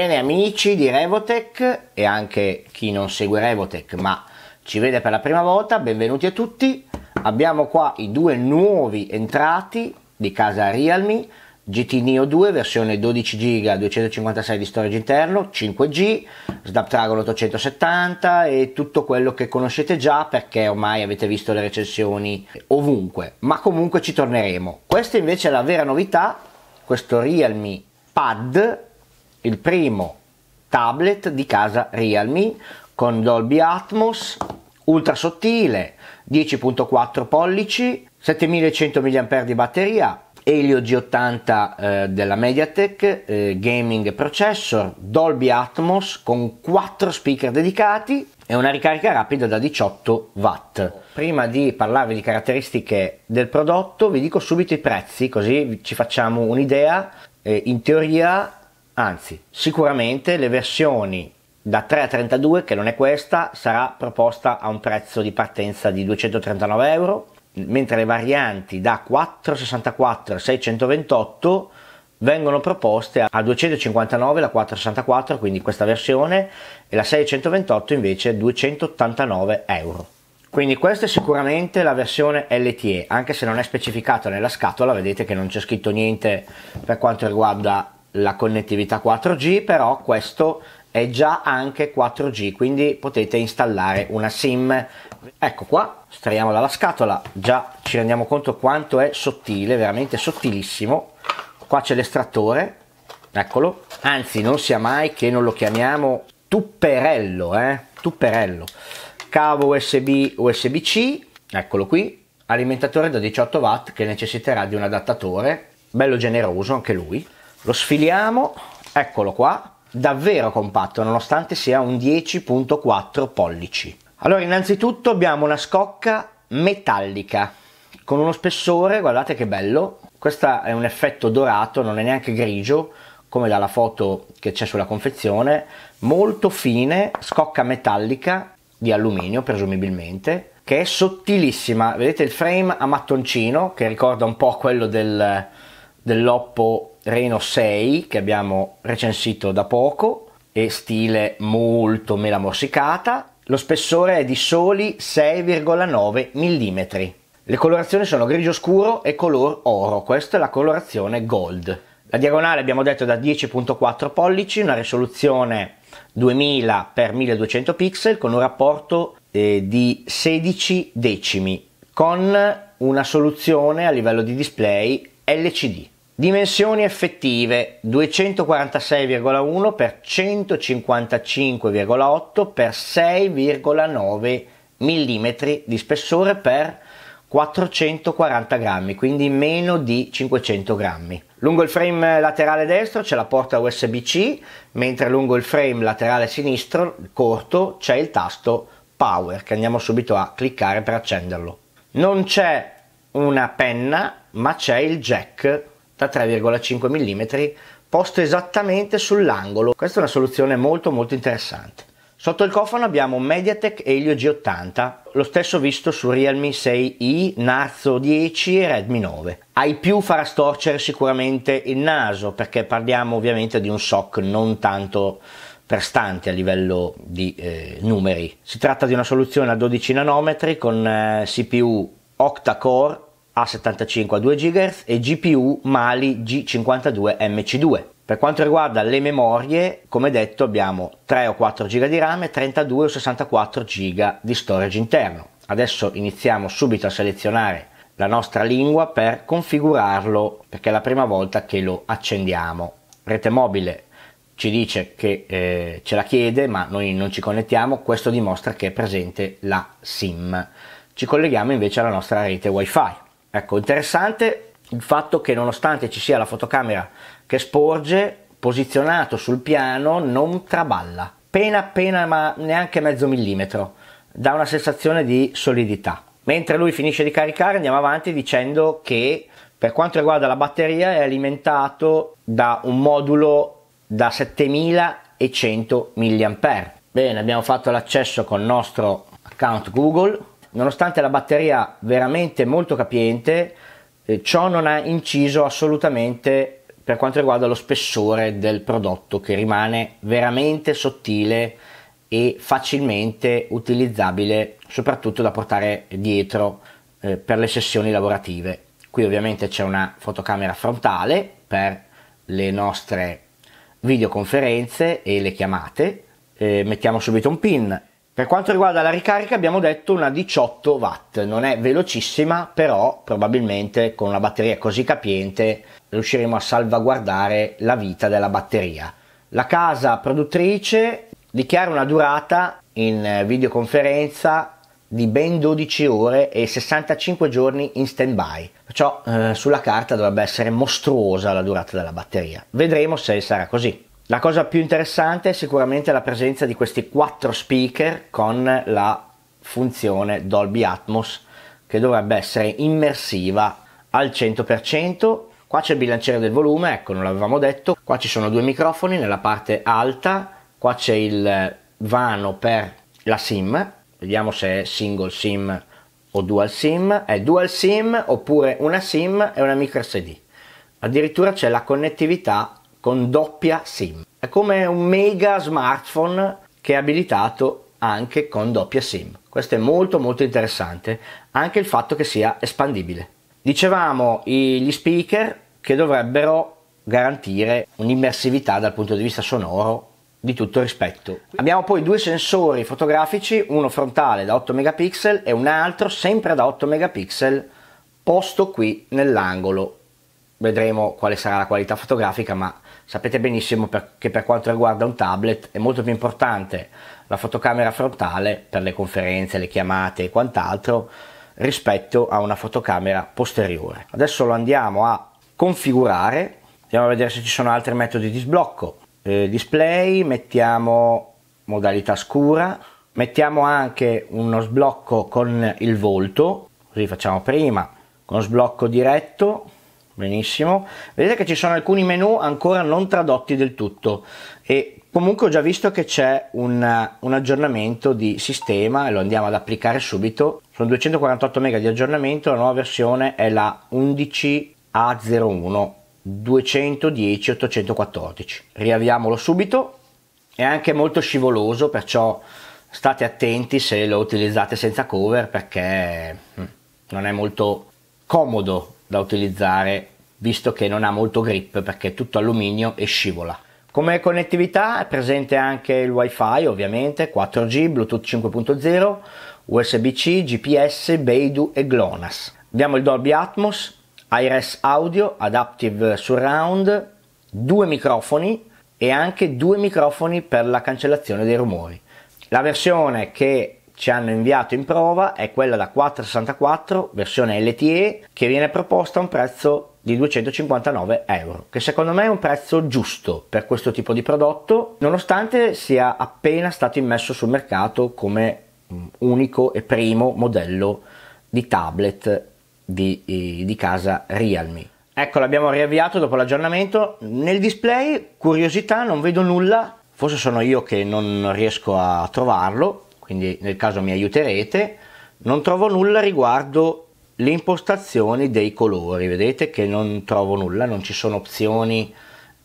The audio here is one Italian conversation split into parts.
Bene amici di Revotech e anche chi non segue Revotech ma ci vede per la prima volta, benvenuti a tutti. Abbiamo qua i due nuovi entrati di casa Realme, GT Neo 2 versione 12 GB 256 di storage interno, 5G, Snapdragon 870 e tutto quello che conoscete già perché ormai avete visto le recensioni ovunque, ma comunque ci torneremo. Questa invece è la vera novità, questo Realme Pad il primo tablet di casa Realme con Dolby Atmos, ultra sottile, 10.4 pollici, 7100 mAh di batteria, Helio G80 eh, della Mediatek, eh, gaming processor, Dolby Atmos con 4 speaker dedicati e una ricarica rapida da 18 watt. Prima di parlarvi di caratteristiche del prodotto vi dico subito i prezzi così ci facciamo un'idea. Eh, in teoria anzi sicuramente le versioni da 3 a 32 che non è questa sarà proposta a un prezzo di partenza di 239 euro mentre le varianti da 464 a 628 vengono proposte a 259 la 464 quindi questa versione e la 628 invece 289 euro quindi questa è sicuramente la versione LTE anche se non è specificata nella scatola vedete che non c'è scritto niente per quanto riguarda la connettività 4G, però questo è già anche 4G, quindi potete installare una SIM. Ecco qua, estraiamo dalla scatola, già ci rendiamo conto quanto è sottile, veramente sottilissimo. Qua c'è l'estrattore, eccolo. Anzi, non sia mai che non lo chiamiamo tupperello, eh? Tupperello. Cavo USB USB-C, eccolo qui. Alimentatore da 18 watt che necessiterà di un adattatore, bello generoso anche lui lo sfiliamo, eccolo qua, davvero compatto nonostante sia un 10.4 pollici. Allora innanzitutto abbiamo una scocca metallica con uno spessore, guardate che bello, questo è un effetto dorato, non è neanche grigio come dalla foto che c'è sulla confezione, molto fine, scocca metallica di alluminio presumibilmente, che è sottilissima, vedete il frame a mattoncino che ricorda un po' quello del, dell'Oppo Reno 6 che abbiamo recensito da poco e stile molto mela morsicata, lo spessore è di soli 6,9 mm. Le colorazioni sono grigio scuro e color oro, questa è la colorazione gold. La diagonale abbiamo detto da 10.4 pollici, una risoluzione 2000 x 1200 pixel con un rapporto eh, di 16 decimi con una soluzione a livello di display LCD. Dimensioni effettive 246,1 x 155,8 x 6,9 mm di spessore per 440 grammi, quindi meno di 500 grammi. Lungo il frame laterale destro c'è la porta USB-C, mentre lungo il frame laterale sinistro, corto, c'è il tasto Power che andiamo subito a cliccare per accenderlo. Non c'è una penna, ma c'è il jack da 3,5 mm posto esattamente sull'angolo. Questa è una soluzione molto molto interessante. Sotto il cofano abbiamo un Mediatek Helio G80, lo stesso visto su Realme 6i, Narzo 10 e Redmi 9. Ai più farà storcere sicuramente il naso perché parliamo ovviamente di un SOC non tanto prestante a livello di eh, numeri. Si tratta di una soluzione a 12 nanometri con eh, CPU octa-core a75 a 2 GHz e GPU Mali G52 MC2. Per quanto riguarda le memorie, come detto abbiamo 3 o 4 GB di RAM e 32 o 64 GB di storage interno. Adesso iniziamo subito a selezionare la nostra lingua per configurarlo perché è la prima volta che lo accendiamo. Rete mobile ci dice che eh, ce la chiede ma noi non ci connettiamo, questo dimostra che è presente la SIM. Ci colleghiamo invece alla nostra rete WiFi. Ecco, interessante il fatto che nonostante ci sia la fotocamera che sporge, posizionato sul piano non traballa, appena appena ma neanche mezzo millimetro, dà una sensazione di solidità. Mentre lui finisce di caricare andiamo avanti dicendo che per quanto riguarda la batteria è alimentato da un modulo da 7100 mAh. Bene, abbiamo fatto l'accesso con il nostro account Google nonostante la batteria veramente molto capiente, eh, ciò non ha inciso assolutamente per quanto riguarda lo spessore del prodotto che rimane veramente sottile e facilmente utilizzabile soprattutto da portare dietro eh, per le sessioni lavorative. Qui ovviamente c'è una fotocamera frontale per le nostre videoconferenze e le chiamate. Eh, mettiamo subito un pin per quanto riguarda la ricarica abbiamo detto una 18 watt, non è velocissima però probabilmente con una batteria così capiente riusciremo a salvaguardare la vita della batteria. La casa produttrice dichiara una durata in eh, videoconferenza di ben 12 ore e 65 giorni in stand by. Perciò eh, sulla carta dovrebbe essere mostruosa la durata della batteria. Vedremo se sarà così. La cosa più interessante è sicuramente la presenza di questi quattro speaker con la funzione Dolby Atmos che dovrebbe essere immersiva al 100%. Qua c'è il bilanciere del volume, ecco non l'avevamo detto, qua ci sono due microfoni nella parte alta, qua c'è il vano per la SIM, vediamo se è single SIM o dual SIM, è dual SIM oppure una SIM e una micro SD. Addirittura c'è la connettività con doppia SIM. È come un mega smartphone che è abilitato anche con doppia SIM. Questo è molto molto interessante, anche il fatto che sia espandibile. Dicevamo gli speaker che dovrebbero garantire un'immersività dal punto di vista sonoro di tutto rispetto. Abbiamo poi due sensori fotografici, uno frontale da 8 megapixel e un altro sempre da 8 megapixel posto qui nell'angolo. Vedremo quale sarà la qualità fotografica, ma Sapete benissimo per, che per quanto riguarda un tablet è molto più importante la fotocamera frontale per le conferenze, le chiamate e quant'altro rispetto a una fotocamera posteriore. Adesso lo andiamo a configurare, andiamo a vedere se ci sono altri metodi di sblocco. Eh, display, mettiamo modalità scura, mettiamo anche uno sblocco con il volto, così facciamo prima, con sblocco diretto benissimo. Vedete che ci sono alcuni menu ancora non tradotti del tutto e comunque ho già visto che c'è un, uh, un aggiornamento di sistema e lo andiamo ad applicare subito. Sono 248 mega di aggiornamento, la nuova versione è la 11A01 210 814. Riavviamolo subito. È anche molto scivoloso, perciò state attenti se lo utilizzate senza cover perché mm, non è molto comodo da utilizzare visto che non ha molto grip perché è tutto alluminio e scivola. Come connettività è presente anche il wifi ovviamente, 4G, Bluetooth 5.0, USB-C, GPS, Beidou e GLONASS. Abbiamo il Dolby Atmos, IRS Audio, Adaptive Surround, due microfoni e anche due microfoni per la cancellazione dei rumori. La versione che ci hanno inviato in prova è quella da 464 versione LTE che viene proposta a un prezzo di 259 euro che secondo me è un prezzo giusto per questo tipo di prodotto nonostante sia appena stato immesso sul mercato come mm, unico e primo modello di tablet di, eh, di casa Realme ecco l'abbiamo riavviato dopo l'aggiornamento nel display curiosità non vedo nulla forse sono io che non riesco a trovarlo quindi nel caso mi aiuterete, non trovo nulla riguardo le impostazioni dei colori, vedete che non trovo nulla, non ci sono opzioni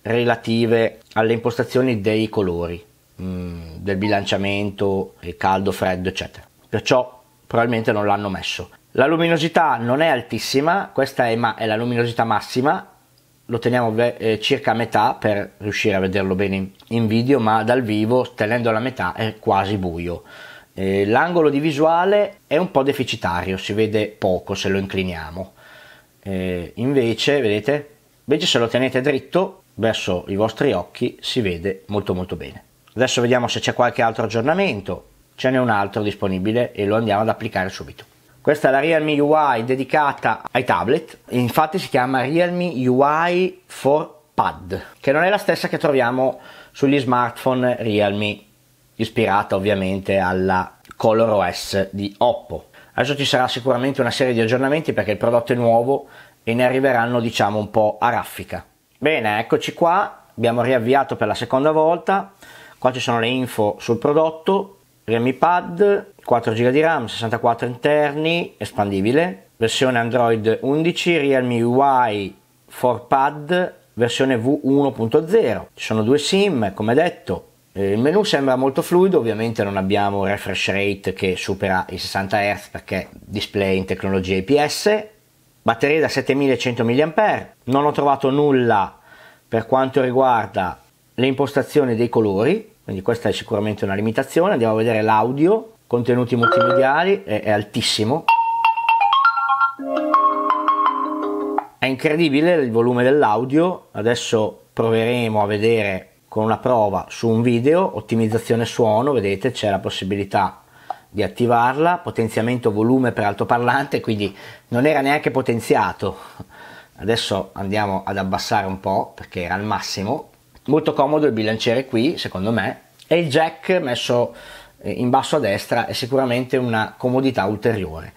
relative alle impostazioni dei colori, mm, del bilanciamento, il caldo, freddo, eccetera. Perciò probabilmente non l'hanno messo. La luminosità non è altissima, questa è, ma- è la luminosità massima, lo teniamo ve- eh, circa a metà per riuscire a vederlo bene in video, ma dal vivo tenendo la metà è quasi buio. Eh, l'angolo di visuale è un po' deficitario, si vede poco se lo incliniamo. Eh, invece, vedete, invece se lo tenete dritto verso i vostri occhi si vede molto molto bene. Adesso vediamo se c'è qualche altro aggiornamento. Ce n'è un altro disponibile e lo andiamo ad applicare subito. Questa è la Realme UI dedicata ai tablet, infatti si chiama Realme UI for Pad, che non è la stessa che troviamo sugli smartphone Realme ispirata ovviamente alla Color OS di Oppo. Adesso ci sarà sicuramente una serie di aggiornamenti perché il prodotto è nuovo e ne arriveranno diciamo un po' a raffica. Bene, eccoci qua, abbiamo riavviato per la seconda volta, qua ci sono le info sul prodotto, Realme Pad, 4 GB di RAM, 64 interni, espandibile, versione Android 11, Realme UI 4 Pad, versione V1.0. Ci sono due SIM, come detto, eh, il menu sembra molto fluido, ovviamente non abbiamo refresh rate che supera i 60 Hz perché display in tecnologia IPS, batterie da 7100 mAh, non ho trovato nulla per quanto riguarda le impostazioni dei colori, quindi questa è sicuramente una limitazione. Andiamo a vedere l'audio, contenuti multimediali, è, è altissimo. È incredibile il volume dell'audio, adesso proveremo a vedere con una prova su un video, ottimizzazione suono, vedete c'è la possibilità di attivarla, potenziamento volume per altoparlante, quindi non era neanche potenziato. Adesso andiamo ad abbassare un po' perché era al massimo. Molto comodo il bilanciere qui, secondo me, e il jack messo eh, in basso a destra è sicuramente una comodità ulteriore.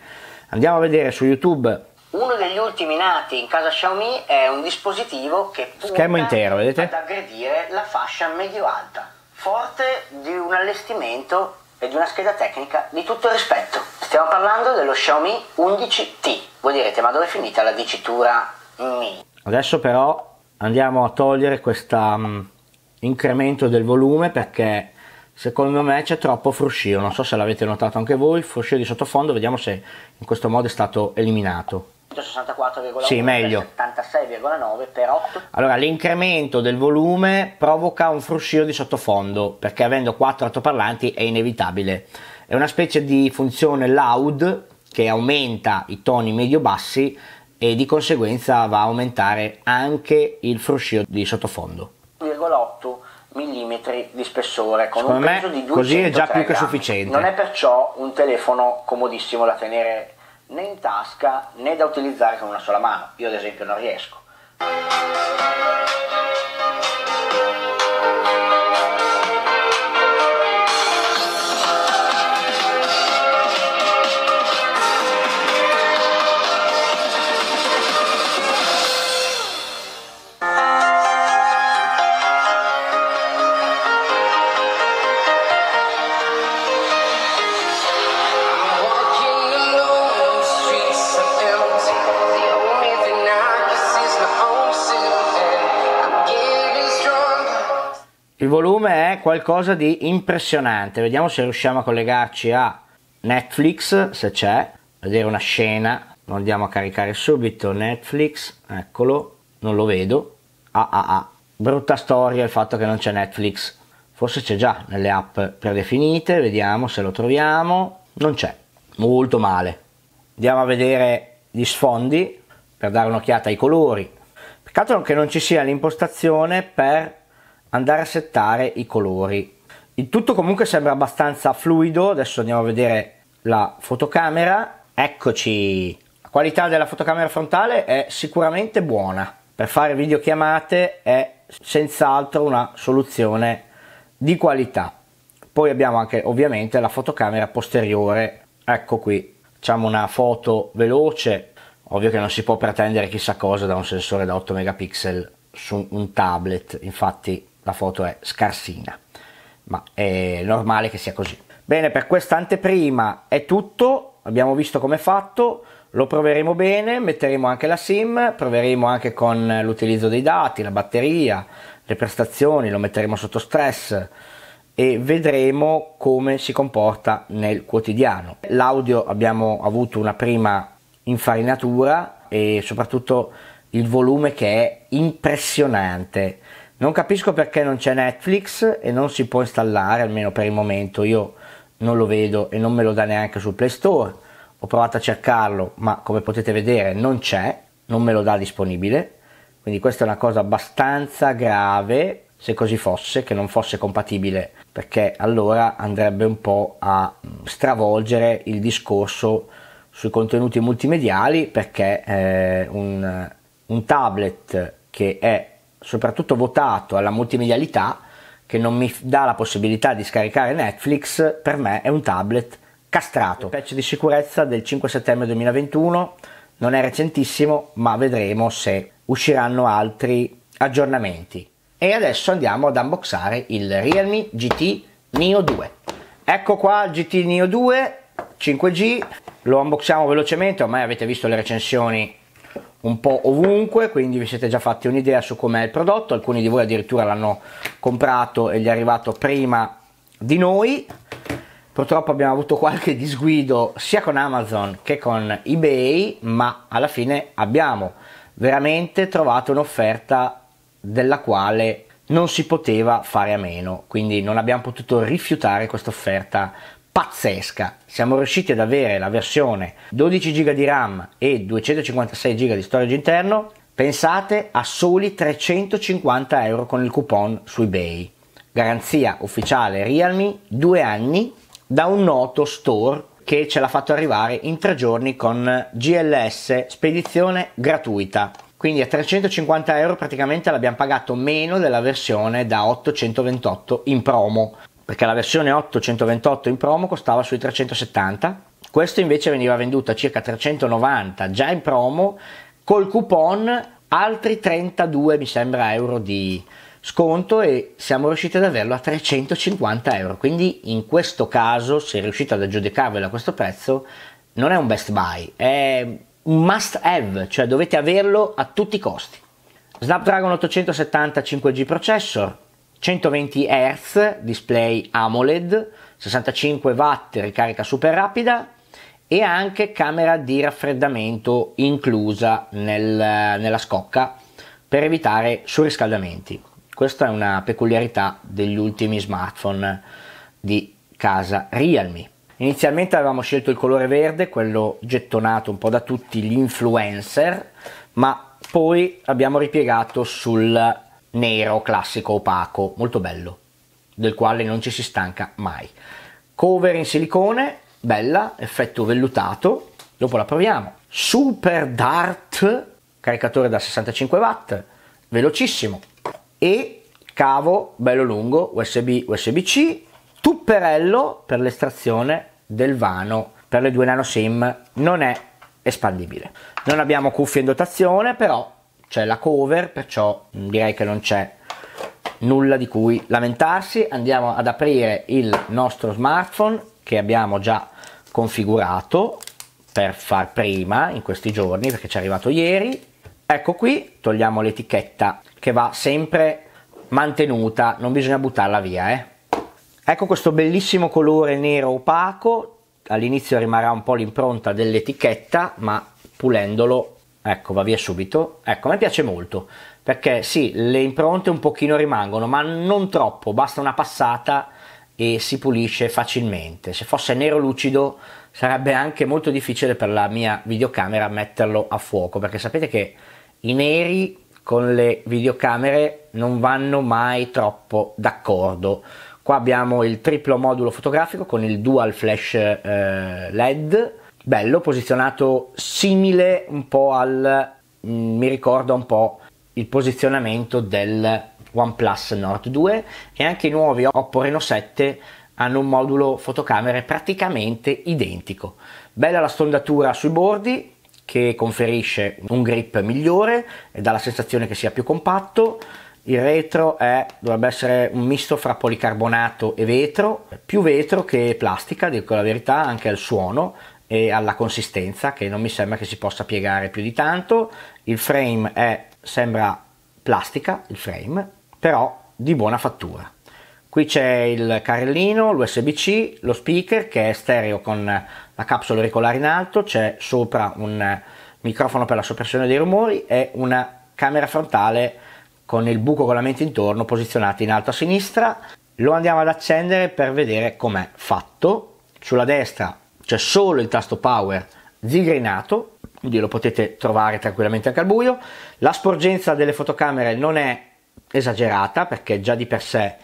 Andiamo a vedere su YouTube uno degli ultimi nati in casa Xiaomi è un dispositivo che Schermo intero, vedete? ad aggredire la fascia medio-alta, forte di un allestimento e di una scheda tecnica di tutto rispetto. Stiamo parlando dello Xiaomi 11T. Voi direte, ma dove è finita la dicitura Mi? Adesso però andiamo a togliere questo um, mm, incremento del volume perché secondo me c'è troppo fruscio, non so se l'avete notato anche voi, fruscio di sottofondo, vediamo se in questo modo è stato eliminato. 164,1 sì, meglio. 76,9 per 8. Allora l'incremento del volume provoca un fruscio di sottofondo perché avendo quattro altoparlanti è inevitabile. È una specie di funzione loud che aumenta i toni medio-bassi e di conseguenza va a aumentare anche il fruscio di sottofondo. 0,8 mm di spessore con Secondo un peso di 200 così è già più che sufficiente. Non è perciò un telefono comodissimo da tenere né in tasca né da utilizzare con una sola mano. Io ad esempio non riesco. qualcosa di impressionante. Vediamo se riusciamo a collegarci a Netflix, se c'è, vedere una scena. Lo andiamo a caricare subito. Netflix, eccolo, non lo vedo. Ah ah ah, brutta storia il fatto che non c'è Netflix. Forse c'è già nelle app predefinite, vediamo se lo troviamo. Non c'è, molto male. Andiamo a vedere gli sfondi per dare un'occhiata ai colori. Peccato che non ci sia l'impostazione per andare a settare i colori. Il tutto comunque sembra abbastanza fluido, adesso andiamo a vedere la fotocamera. Eccoci, la qualità della fotocamera frontale è sicuramente buona. Per fare videochiamate è senz'altro una soluzione di qualità. Poi abbiamo anche ovviamente la fotocamera posteriore, ecco qui, facciamo una foto veloce, ovvio che non si può pretendere chissà cosa da un sensore da 8 megapixel su un tablet, infatti la foto è scarsina, ma è normale che sia così. Bene, per questa anteprima è tutto, abbiamo visto come è fatto, lo proveremo bene, metteremo anche la SIM, proveremo anche con l'utilizzo dei dati, la batteria, le prestazioni, lo metteremo sotto stress e vedremo come si comporta nel quotidiano. L'audio abbiamo avuto una prima infarinatura e soprattutto il volume che è impressionante non capisco perché non c'è Netflix e non si può installare, almeno per il momento io non lo vedo e non me lo dà neanche sul Play Store. Ho provato a cercarlo, ma come potete vedere non c'è, non me lo dà disponibile. Quindi questa è una cosa abbastanza grave, se così fosse, che non fosse compatibile, perché allora andrebbe un po' a mm, stravolgere il discorso sui contenuti multimediali, perché eh, un, un tablet che è soprattutto votato alla multimedialità che non mi dà la possibilità di scaricare Netflix, per me è un tablet castrato. Il patch di sicurezza del 5 settembre 2021 non è recentissimo, ma vedremo se usciranno altri aggiornamenti. E adesso andiamo ad unboxare il Realme GT Neo 2. Ecco qua il GT Neo 2 5G, lo unboxiamo velocemente, ormai avete visto le recensioni un po' ovunque, quindi vi siete già fatti un'idea su com'è il prodotto, alcuni di voi addirittura l'hanno comprato e gli è arrivato prima di noi. Purtroppo abbiamo avuto qualche disguido sia con Amazon che con eBay, ma alla fine abbiamo veramente trovato un'offerta della quale non si poteva fare a meno, quindi non abbiamo potuto rifiutare questa offerta pazzesca. Siamo riusciti ad avere la versione 12 GB di RAM e 256 GB di storage interno, pensate a soli 350 euro con il coupon su eBay. Garanzia ufficiale Realme, due anni, da un noto store che ce l'ha fatto arrivare in tre giorni con GLS, spedizione gratuita. Quindi a 350 euro praticamente l'abbiamo pagato meno della versione da 828 in promo perché la versione 828 in promo costava sui 370, questo invece veniva venduto a circa 390 già in promo col coupon altri 32 mi sembra euro di sconto e siamo riusciti ad averlo a 350 euro quindi in questo caso se riuscite ad aggiudicarvelo a questo prezzo non è un best buy è un must have cioè dovete averlo a tutti i costi Snapdragon 870 5G processor 120 Hz display AMOLED, 65 watt ricarica super rapida e anche camera di raffreddamento inclusa nel, nella scocca per evitare surriscaldamenti. Questa è una peculiarità degli ultimi smartphone di casa Realme. Inizialmente avevamo scelto il colore verde, quello gettonato un po' da tutti gli influencer, ma poi abbiamo ripiegato sul nero, classico, opaco, molto bello, del quale non ci si stanca mai. Cover in silicone, bella, effetto vellutato, dopo la proviamo. Super Dart, caricatore da 65 watt, velocissimo e cavo bello lungo USB USB-C, tupperello per l'estrazione del vano per le due nano SIM non è espandibile. Non abbiamo cuffie in dotazione, però c'è la cover, perciò direi che non c'è nulla di cui lamentarsi. Andiamo ad aprire il nostro smartphone che abbiamo già configurato per far prima in questi giorni perché ci è arrivato ieri. Ecco qui, togliamo l'etichetta che va sempre mantenuta, non bisogna buttarla via. Eh. Ecco questo bellissimo colore nero opaco, all'inizio rimarrà un po' l'impronta dell'etichetta ma pulendolo ecco va via subito, ecco a me piace molto perché sì le impronte un pochino rimangono ma non troppo, basta una passata e si pulisce facilmente, se fosse nero lucido sarebbe anche molto difficile per la mia videocamera metterlo a fuoco perché sapete che i neri con le videocamere non vanno mai troppo d'accordo. Qua abbiamo il triplo modulo fotografico con il dual flash eh, LED bello, posizionato simile un po' al... Mm, mi ricorda un po' il posizionamento del OnePlus Nord 2 e anche i nuovi Oppo Reno 7 hanno un modulo fotocamere praticamente identico. Bella la stondatura sui bordi che conferisce un grip migliore e dà la sensazione che sia più compatto. Il retro è, dovrebbe essere un misto fra policarbonato e vetro, più vetro che plastica, dico la verità, anche al suono e alla consistenza che non mi sembra che si possa piegare più di tanto il frame è, sembra plastica il frame però di buona fattura qui c'è il carrellino l'usb-c lo speaker che è stereo con la capsula auricolare in alto c'è sopra un microfono per la soppressione dei rumori e una camera frontale con il buco con la mente intorno posizionata in alto a sinistra lo andiamo ad accendere per vedere com'è fatto sulla destra c'è solo il tasto power zigrinato, quindi lo potete trovare tranquillamente anche al buio. La sporgenza delle fotocamere non è esagerata perché già di per sé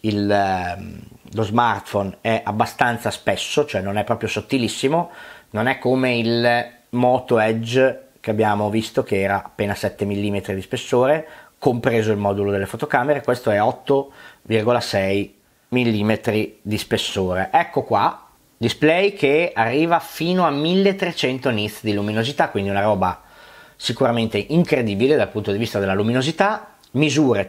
il, ehm, lo smartphone è abbastanza spesso, cioè non è proprio sottilissimo, non è come il Moto Edge che abbiamo visto che era appena 7 mm di spessore, compreso il modulo delle fotocamere, questo è 8,6 mm di spessore. Ecco qua, Display che arriva fino a 1300 nits di luminosità, quindi una roba sicuramente incredibile dal punto di vista della luminosità. misura 162,9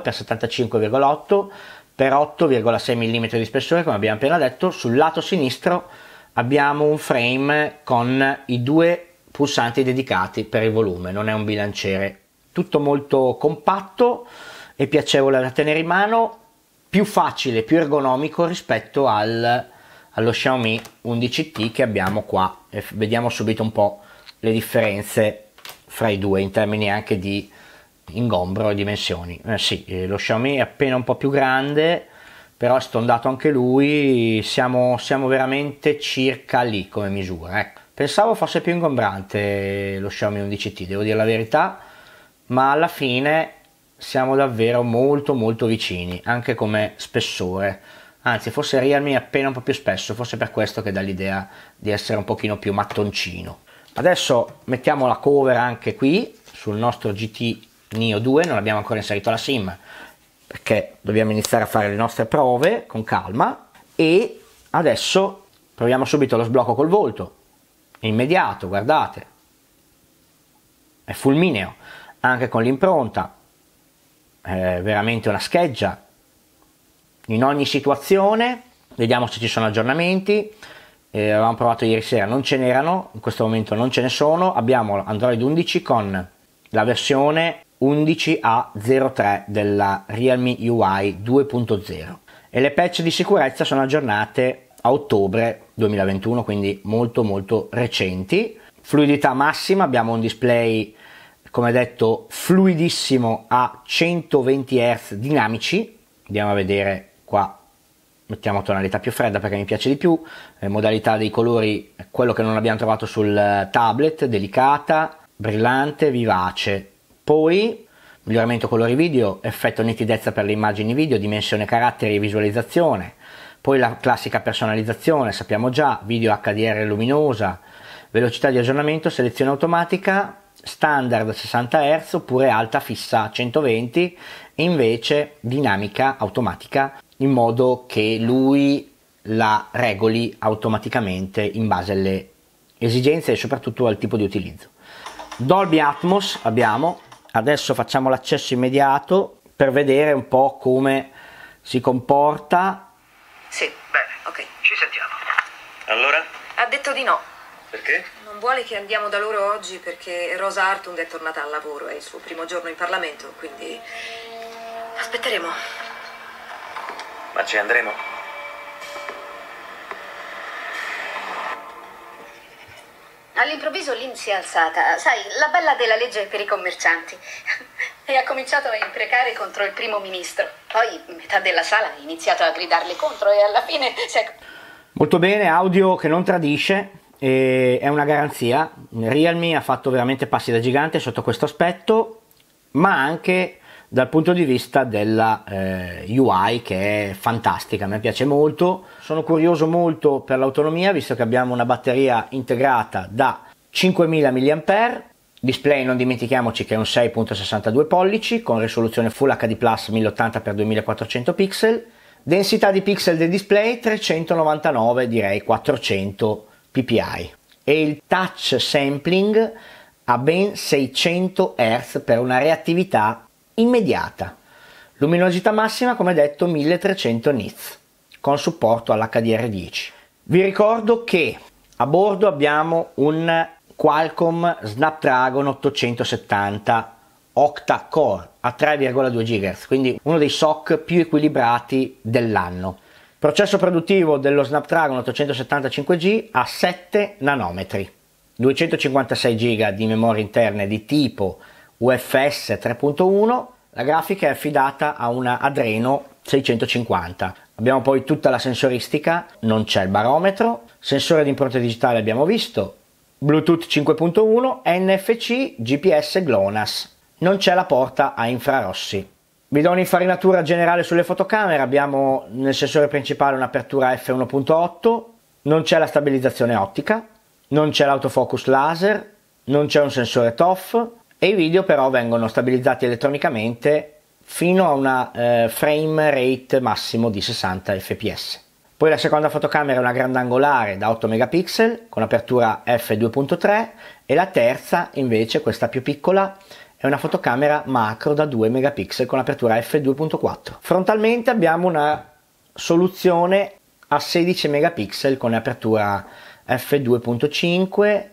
x 75,8 x 8,6 mm di spessore, come abbiamo appena detto. Sul lato sinistro abbiamo un frame con i due pulsanti dedicati per il volume, non è un bilanciere. Tutto molto compatto e piacevole da tenere in mano, più facile, più ergonomico rispetto al, allo Xiaomi 11T che abbiamo qua. E vediamo subito un po' le differenze fra i due in termini anche di ingombro e dimensioni. Eh sì, eh, lo Xiaomi è appena un po' più grande, però è stondato anche lui, siamo, siamo veramente circa lì come misura. Ecco. Pensavo fosse più ingombrante lo Xiaomi 11T, devo dire la verità, ma alla fine siamo davvero molto molto vicini, anche come spessore. Anzi, forse Realme è appena un po' più spesso, forse per questo che dà l'idea di essere un pochino più mattoncino. Adesso mettiamo la cover anche qui sul nostro GT Neo 2, non abbiamo ancora inserito la SIM perché dobbiamo iniziare a fare le nostre prove con calma e adesso proviamo subito lo sblocco col volto, immediato, guardate, è fulmineo, anche con l'impronta, eh, veramente una scheggia in ogni situazione. Vediamo se ci sono aggiornamenti. Eh, avevamo provato ieri sera, non ce n'erano, in questo momento non ce ne sono. Abbiamo Android 11 con la versione 11A03 della Realme UI 2.0 e le patch di sicurezza sono aggiornate a ottobre 2021, quindi molto molto recenti. Fluidità massima, abbiamo un display come detto fluidissimo a 120 Hz dinamici, andiamo a vedere qua mettiamo tonalità più fredda perché mi piace di più, eh, modalità dei colori, quello che non abbiamo trovato sul eh, tablet, delicata, brillante, vivace. Poi miglioramento colori video, effetto nitidezza per le immagini video, dimensione caratteri e visualizzazione. Poi la classica personalizzazione, sappiamo già, video HDR luminosa, velocità di aggiornamento, selezione automatica, standard 60 Hz oppure alta fissa 120 e invece dinamica automatica in modo che lui la regoli automaticamente in base alle esigenze e soprattutto al tipo di utilizzo. Dolby Atmos abbiamo, adesso facciamo l'accesso immediato per vedere un po' come si comporta. Sì, bene, ok. Ci sentiamo. Allora? Ha detto di no. Perché? Non vuole che andiamo da loro oggi perché Rosa Artung è tornata al lavoro, è il suo primo giorno in Parlamento, quindi aspetteremo. Ma ci andremo? All'improvviso Lynn si è alzata. Sai, la bella della legge per i commercianti. e ha cominciato a imprecare contro il primo ministro. Poi metà della sala ha iniziato a gridarle contro e alla fine si è... Molto bene, audio che non tradisce, e è una garanzia. Realme ha fatto veramente passi da gigante sotto questo aspetto, ma anche dal punto di vista della eh, UI che è fantastica, mi piace molto. Sono curioso molto per l'autonomia, visto che abbiamo una batteria integrata da 5000 mAh, display non dimentichiamoci che è un 6.62 pollici con risoluzione Full HD 1080x2400 pixel, densità di pixel del display 399, direi 400 ppi e il touch sampling a ben 600 Hz per una reattività immediata. Luminosità massima, come detto, 1300 nits, con supporto all'HDR10. Vi ricordo che a bordo abbiamo un Qualcomm Snapdragon 870 octa core a 3,2 GHz, quindi uno dei SOC più equilibrati dell'anno. Processo produttivo dello Snapdragon 875G a 7 nanometri, 256 GB di memoria interna di tipo UFS 3.1, la grafica è affidata a una Adreno 650. Abbiamo poi tutta la sensoristica, non c'è il barometro, sensore di impronta digitale abbiamo visto, Bluetooth 5.1, NFC, GPS GLONASS. Non c'è la porta a infrarossi. Vi do un'infarinatura generale sulle fotocamere, abbiamo nel sensore principale un'apertura f1.8, non c'è la stabilizzazione ottica, non c'è l'autofocus laser, non c'è un sensore TOF e i video però vengono stabilizzati elettronicamente fino a una eh, frame rate massimo di 60 fps. Poi la seconda fotocamera è una grandangolare da 8 megapixel con apertura f2.3 e la terza invece, questa più piccola, è una fotocamera macro da 2 megapixel con apertura f2.4. Frontalmente abbiamo una soluzione a 16 megapixel con apertura f2.5.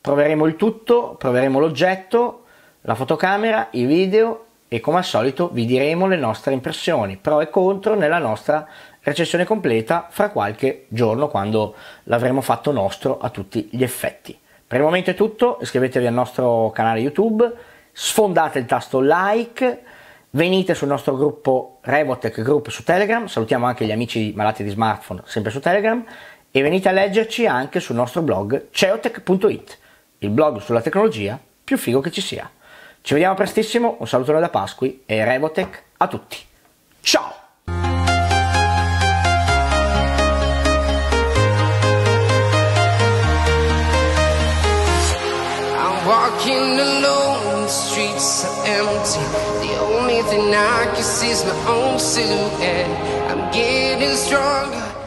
Proveremo il tutto, proveremo l'oggetto, la fotocamera, i video e come al solito vi diremo le nostre impressioni, pro e contro nella nostra recensione completa fra qualche giorno quando l'avremo fatto nostro a tutti gli effetti. Per il momento è tutto, iscrivetevi al nostro canale YouTube sfondate il tasto like, venite sul nostro gruppo Revotech Group su Telegram, salutiamo anche gli amici malati di smartphone sempre su Telegram e venite a leggerci anche sul nostro blog ceotech.it, il blog sulla tecnologia più figo che ci sia. Ci vediamo prestissimo, un salutone da Pasqui e Revotech a tutti. Ciao! see. The only thing I can see is my own silhouette. I'm getting stronger.